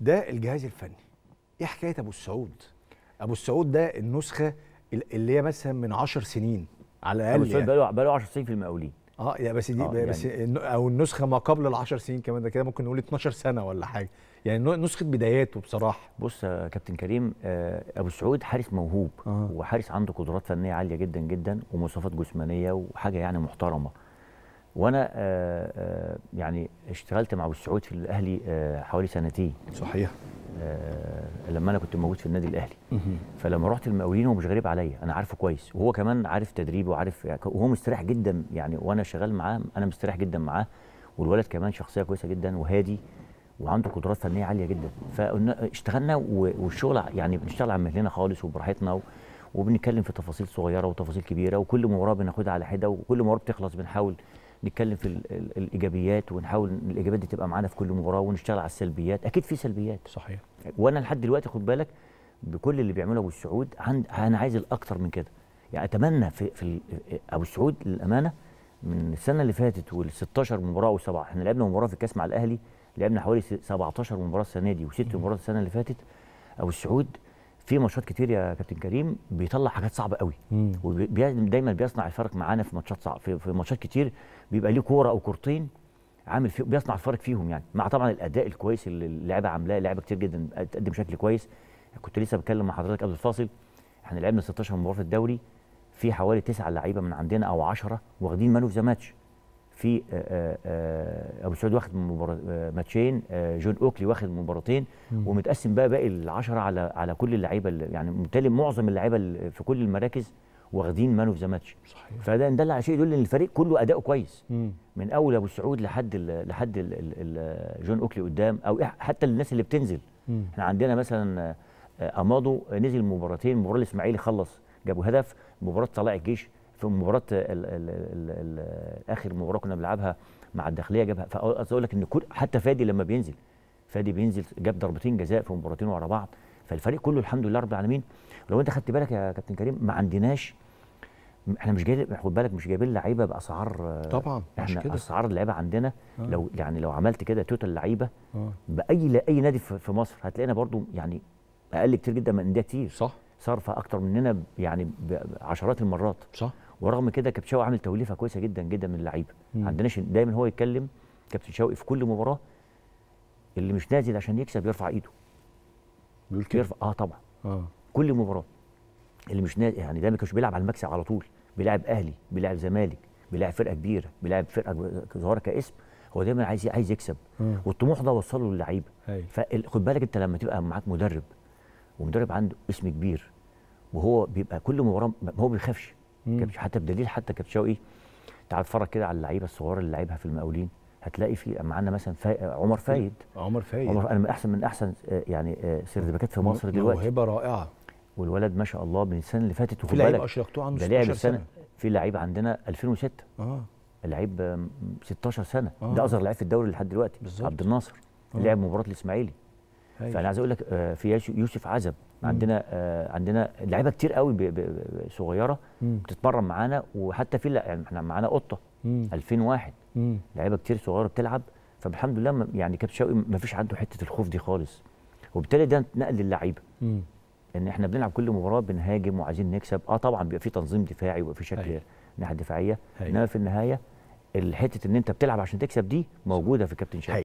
ده الجهاز الفني ايه حكايه ابو السعود ابو السعود ده النسخه اللي هي مثلا من 10 سنين على الاقل ابو السعود يعني. بقى له 10 سنين في المقاولين اه يا بس دي آه بس يعني. او النسخه ما قبل ال 10 سنين كمان ده كده ممكن نقول 12 سنه ولا حاجه يعني نسخه بداياته بصراحه بص يا كابتن كريم آه ابو سعود حارس موهوب آه. وحارس عنده قدرات فنيه عاليه جدا جدا ومواصفات جسمانيه وحاجه يعني محترمه وانا آه، آه، يعني اشتغلت مع ابو السعود في الاهلي آه، حوالي سنتين صحيح لما انا كنت موجود في النادي الاهلي فلما رحت المقاولين هو مش غريب عليا انا عارفه كويس وهو كمان عارف تدريبه وعارف يعني وهو مستريح جدا يعني وانا شغال معاه انا مستريح جدا معاه والولد كمان شخصيه كويسه جدا وهادي وعنده قدرات فنيه عاليه جدا فاشتغلنا والشغل يعني بنشتغل على مهلنا خالص وبراحتنا وبنتكلم في تفاصيل صغيره وتفاصيل كبيره وكل مباراه بناخدها على حده وكل مباراه بتخلص بنحاول نتكلم في الايجابيات ونحاول الايجابيات دي تبقى معانا في كل مباراه ونشتغل على السلبيات اكيد في سلبيات صحيح وانا لحد دلوقتي خد بالك بكل اللي بيعمله ابو السعود انا عايز الاكثر من كده يعني اتمنى في, في ابو السعود للامانه من السنه اللي فاتت وال16 مباراه او احنا لعبنا مباراه في الكاس مع الاهلي لعبنا حوالي 17 مباراه السنه دي وست مباريات السنه اللي فاتت ابو السعود في ماتشات كتير يا كابتن كريم بيطلع حاجات صعبه قوي ودايما بيصنع الفرق معانا في ماتشات صعب في, في ماتشات كتير بيبقى ليه كوره او كورتين عامل في بيصنع الفرق فيهم يعني مع طبعا الاداء الكويس اللي اللعيبه عاملاه لعيبه كتير جدا بتقدم بشكل كويس كنت لسه بتكلم مع حضرتك قبل الفاصل احنا لعبنا 16 مباراه في الدوري في حوالي تسعه لعيبه من عندنا او 10 واخدين مان اوف ذا ماتش في آه، آه، آه، ابو سعود واخد ماتشين جون اوكلي واخد مباراتين ومتقسم بقى باقي العشرة على على كل اللعيبه يعني بالتالي معظم اللعيبه في كل المراكز واخدين مان اوف ذا ماتش فده دل على شيء يدل ان الفريق كله اداؤه كويس من اول ابو سعود لحد الـ لحد الـ الـ جون اوكلي قدام او حتى الناس اللي بتنزل احنا عندنا مثلا امادو نزل مباراتين مباراه الاسماعيلي خلص جابوا هدف مباراه طلائع الجيش في مباراه اخر مباراه كنا بنلعبها مع الداخليه جابها فعاوز اقول لك ان كل حتى فادي لما بينزل فادي بينزل جاب ضربتين جزاء في مباراتين ورا بعض فالفريق كله الحمد لله رب العالمين لو انت خدت بالك يا كابتن كريم ما عندناش احنا مش جايب خد بالك مش جايبين لعيبه باسعار طبعا احنا كده. اسعار اللعيبه عندنا آه. لو يعني لو عملت كده توتال لعيبه آه. باي اي نادي في مصر هتلاقينا برضو يعني اقل كتير جدا من انديه كتير صح صارفه اكتر مننا يعني بعشرات المرات صح ورغم كده كابتن شوقي عامل توليفه كويسه جدا جدا من اللعيبه ما عندناش دايما هو يتكلم كابتن شوقي في كل مباراه اللي مش نازل عشان يكسب يرفع ايده بيقول كده يرفع اه طبعا اه كل مباراه اللي مش نازل يعني دايما كانش بيلعب على المكسب على طول بيلعب اهلي بيلعب زمالك بيلعب فرقه كبيره بيلعب فرقه ظاهره كاسم هو دايما عايز عايز يكسب مم. آه. والطموح ده وصله للعيبه أيوه. فخد بالك انت لما تبقى معاك مدرب ومدرب عنده اسم كبير وهو بيبقى كل مباراه ما هو بيخافش كابتن حتى بدليل حتى كابتن شوقي تعال اتفرج كده على اللعيبه الصغار اللي لعبها في المقاولين هتلاقي في معانا مثلا فا... عمر فايد آه، عمر فايد عمر انا من احسن من احسن آه، يعني آه، سيرفيكات في مصر دلوقتي موهبه رائعه والولد ما شاء الله من السنه اللي فاتت وفي لعيب اشرقتوه عنده 16 سنه في لعيب عندنا 2006 اه لعيب 16 سنه آه. ده اصغر لعيب في الدوري لحد دلوقتي بالزبط. عبد الناصر آه. لعب مباراه الاسماعيلي فانا عايز اقول لك في يوسف عزب عندنا آه عندنا لعيبه كتير قوي ب ب صغيره بتتمرن معانا وحتى في يعني احنا معانا قطه 2001 لعيبه كتير صغيره بتلعب فالحمد لله يعني كابتن شوقي ما فيش عنده حته الخوف دي خالص وبالتالي ده نقل اللعيبه ان احنا بنلعب كل مباراه بنهاجم وعايزين نكسب اه طبعا بيبقى في تنظيم دفاعي وفي في شكل الناحيه أيوة. الدفاعيه أيوة. انما في النهايه الحته ان انت بتلعب عشان تكسب دي موجوده في كابتن شوقي أيوة.